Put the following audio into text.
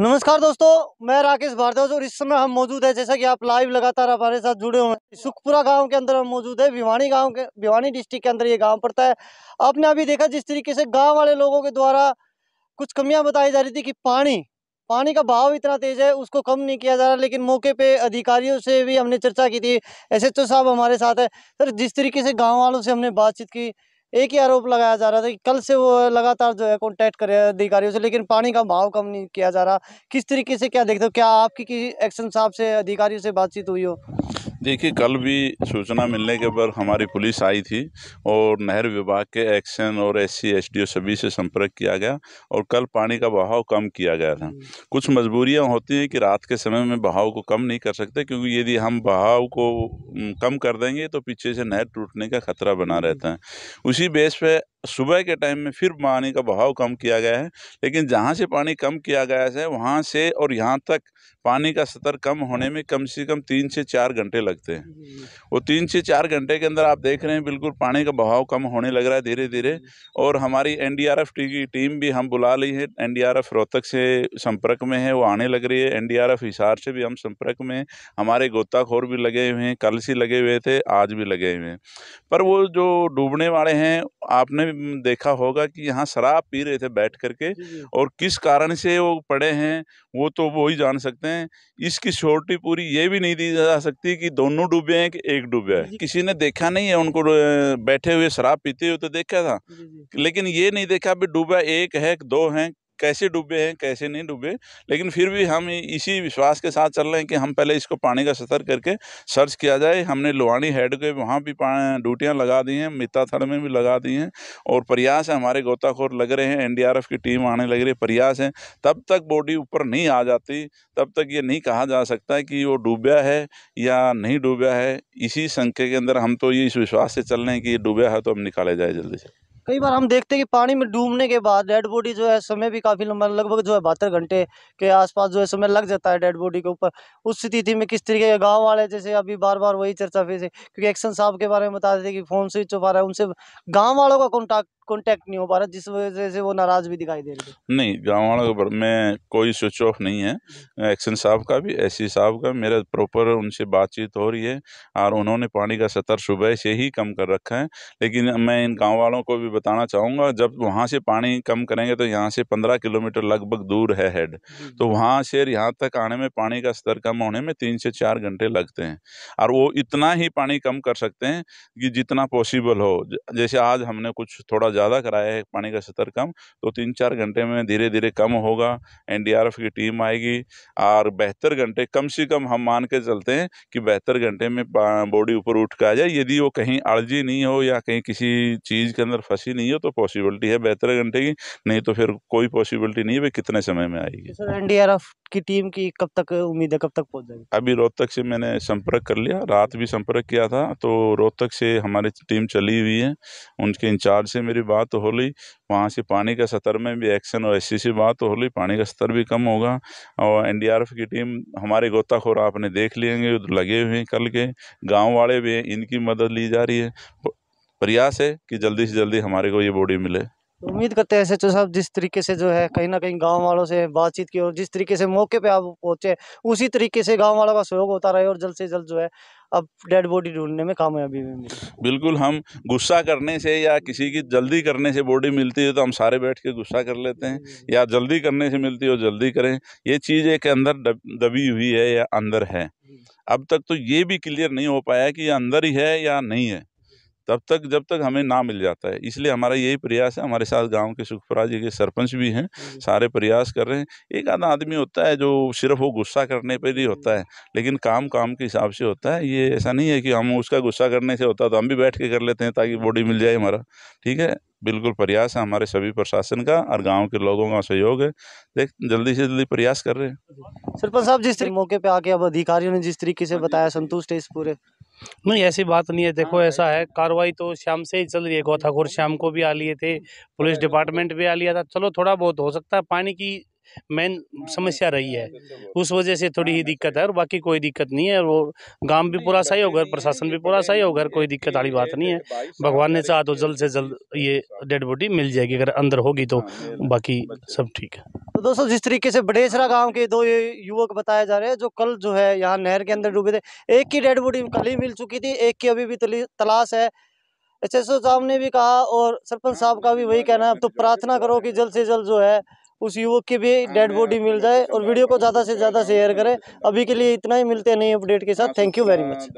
नमस्कार दोस्तों मैं राकेश भारद्वाज और इस समय हम मौजूद है जैसा कि आप लाइव लगातार हमारे साथ जुड़े हुए हैं सुखपुरा गांव के अंदर हम मौजूद है भिवानी गांव के भिवानी डिस्ट्रिक्ट के अंदर ये गांव पड़ता है आपने अभी देखा जिस तरीके से गांव वाले लोगों के द्वारा कुछ कमियां बताई जा रही थी कि पानी पानी का भाव इतना तेज है उसको कम नहीं किया जा रहा लेकिन मौके पे अधिकारियों से भी हमने चर्चा की थी एस साहब हमारे साथ है सर जिस तरीके से गाँव वालों से हमने बातचीत की एक ही आरोप लगाया जा रहा था कि कल से वो लगातार जो है कॉन्टैक्ट करे अधिकारियों से लेकिन पानी का भाव कम नहीं किया जा रहा किस तरीके से क्या देखते हो क्या आपकी किसी एक्शन साहब से अधिकारियों से बातचीत हुई हो देखिए कल भी सूचना मिलने के बाद हमारी पुलिस आई थी और नहर विभाग के एक्शन और एस सी सभी से संपर्क किया गया और कल पानी का बहाव कम किया गया था हम्म। कुछ मजबूरियां होती हैं कि रात के समय में बहाव को कम नहीं कर सकते क्योंकि यदि हम बहाव को कम कर देंगे तो पीछे से नहर टूटने का खतरा बना रहता है उसी बेस पे सुबह के टाइम में फिर पानी का बहाव कम किया गया है लेकिन जहाँ से पानी कम किया गया है वहाँ से और यहाँ तक पानी का स्तर कम होने में कम से कम तीन से चार घंटे लगते हैं वो तीन से चार घंटे के अंदर आप देख रहे हैं बिल्कुल पानी का बहाव कम होने लग रहा है धीरे धीरे और हमारी एनडीआरएफ की टीम भी हम बुला ली है एनडीआरएफ रोहतक से संपर्क में है वो आने लग रही है एनडीआरएफ हिसार से भी हम संपर्क में हमारे गोताखोर भी लगे हुए हैं कल ही लगे हुए थे आज भी लगे हुए हैं पर वो जो डूबने वाले हैं आपने देखा होगा कि यहाँ शराब पी रहे थे बैठ करके और किस कारण से वो पड़े हैं वो तो वो ही जान सकते हैं इसकी श्योरिटी पूरी ये भी नहीं दी जा सकती कि दोनों डूबे हैं कि एक डूबे है किसी ने देखा नहीं है उनको बैठे हुए शराब पीते हुए तो देखा था लेकिन ये नहीं देखा भी डूबा एक है दो हैं कैसे डूबे हैं कैसे नहीं डूबे लेकिन फिर भी हम इसी विश्वास के साथ चल रहे हैं कि हम पहले इसको पानी का सतर करके सर्च किया जाए हमने लोहानी हेड के वहाँ भी ड्यूटियाँ लगा दी हैं मित्ताथड़ में भी लगा दी हैं और प्रयास है हमारे गोताखोर लग रहे हैं एनडीआरएफ की टीम आने लग रही है प्रयास है तब तक बॉडी ऊपर नहीं आ जाती तब तक ये नहीं कहा जा सकता कि वो डूबा है या नहीं डूबा है इसी संख्या के अंदर हम तो ये इस विश्वास से चल रहे हैं कि ये डूबा है तो हम निकाले जाए जल्दी से कई बार हम देखते हैं कि पानी में डूबने के बाद डेड बॉडी जो है समय भी काफ़ी लंबा लगभग जो है बहत्तर घंटे के आसपास जो है समय लग जाता है डेड बॉडी के ऊपर उस स्थिति में किस तरीके के गाँव वाले जैसे अभी बार बार वही चर्चा फिर से क्योंकि एक्शन साहब के बारे में बता देते कि फ़ोन स्विच ऑफ आ रहा है उनसे गाँव वालों का कॉन्टैक्ट कॉन्टेक्ट नहीं हो पा रहा जिस वजह से वो नाराज भी दिखाई दे रहे नहीं गाँव में कोई स्विच ऑफ नहीं है एक्शन साहब का भी एस साहब का मेरा प्रॉपर उनसे बातचीत हो रही है और उन्होंने पानी का सतर सुबह से ही कम कर रखा है लेकिन मैं इन गाँव वालों को भी बताना चाहूँगा जब वहाँ से पानी कम करेंगे तो यहाँ से पंद्रह किलोमीटर लगभग दूर है हेड तो वहाँ से यहाँ तक आने में पानी का स्तर कम होने में तीन से चार घंटे लगते हैं और वो इतना ही पानी कम कर सकते हैं कि जितना पॉसिबल हो जैसे आज हमने कुछ थोड़ा ज़्यादा कराया है पानी का स्तर कम तो तीन चार घंटे में धीरे धीरे कम होगा एनडीआरएफ की टीम आएगी और बेहतर घंटे कम से कम हम मान के चलते हैं कि बेहतर घंटे में बॉडी ऊपर उठ के आ जाए यदि वो कहीं अड़जी नहीं हो या कहीं किसी चीज़ के अंदर फंसी नहीं हो तो पॉसिबिलिटी है बेहतर घंटे की नहीं तो फिर कोई पॉसिबिलिटी नहीं है वे कितने समय में आएगी तो सर एन की टीम की कब तक उम्मीद है कब तक पहुंच जाएगी अभी रोहतक से मैंने संपर्क कर लिया रात भी संपर्क किया था तो रोहतक से हमारी टीम चली हुई है उनके इंचार्ज से मेरी बात हो ली वहाँ से पानी का सतर में भी एक्शन और एस सी बात हो ली पानी का सतर भी कम होगा और एन की टीम हमारे गोताखोर आपने देख लेंगे लगे हुए हैं कल के गाँव वाले भी हैं इनकी मदद ली जा रही है प्रयास है कि जल्दी से जल्दी हमारे को ये बॉडी मिले तो उम्मीद करते हैं एस साहब जिस तरीके से जो है कहीं ना कहीं गांव वालों से बातचीत की और जिस तरीके से मौके पे आप पहुंचे उसी तरीके से गांव वालों का सहयोग होता रहे और जल्द से जल्द जो है अब डेड बॉडी ढूंढने में कामयाबी में मिली बिल्कुल हम गुस्सा करने से या किसी की जल्दी करने से बॉडी मिलती है तो हम सारे बैठ के गुस्सा कर लेते हैं या जल्दी करने से मिलती हो जल्दी करें ये चीज़ एक अंदर दबी हुई है या अंदर है अब तक तो ये भी क्लियर नहीं हो पाया कि ये अंदर ही है या नहीं है तब तक जब तक हमें ना मिल जाता है इसलिए हमारा यही प्रयास है हमारे साथ गांव के सुखपुरा जी के सरपंच भी हैं सारे प्रयास कर रहे हैं एक आधा आदमी होता है जो सिर्फ वो गुस्सा करने पर ही होता हम्म। है लेकिन काम काम के हिसाब से होता है ये ऐसा नहीं है कि हम उसका गुस्सा करने से होता तो हम भी बैठ के कर लेते हैं ताकि बॉडी मिल जाए हमारा ठीक है बिल्कुल प्रयास है हमारे सभी प्रशासन का और गांव के लोगों का सहयोग है देख जल्दी से जल्दी प्रयास कर रहे हैं सरपंच साहब जिस मौके पे आके अब अधिकारियों ने जिस तरीके से हाँ बताया संतुष्ट है इस पूरे नहीं ऐसी बात नहीं है हाँ देखो ऐसा है कार्रवाई तो शाम से ही चल रही है गोथाखोर हाँ। शाम को भी आ लिए थे हाँ। पुलिस डिपार्टमेंट भी आ लिया था चलो थोड़ा बहुत हो सकता है पानी की मेन समस्या रही है तो उस वजह से थोड़ी ही दिक्कत है और बाकी कोई दिक्कत नहीं है वो गांव भी पूरा सही होगा प्रशासन भी पूरा सही होगा कोई दिक्कत वाली बात नहीं है तो भगवान ने चाहा तो जल्द से जल्द ये डेड बॉडी मिल जाएगी अगर अंदर होगी तो, तो बाकी सब ठीक है तो दोस्तों जिस तरीके से बडेसरा गांव के दो युवक बताए जा रहे हैं जो कल जो है यहाँ नहर के अंदर डूबे थे एक की डेड बॉडी कल ही मिल चुकी थी एक की अभी भी तलाश है एच साहब ने भी कहा और सरपंच साहब का भी वही कहना है अब तो प्रार्थना करो कि जल्द से जल्द जो है उस युवक की भी डेड बॉडी मिल जाए और वीडियो को ज़्यादा से ज़्यादा शेयर करें अभी के लिए इतना ही मिलते हैं नई अपडेट के साथ थैंक यू वेरी मच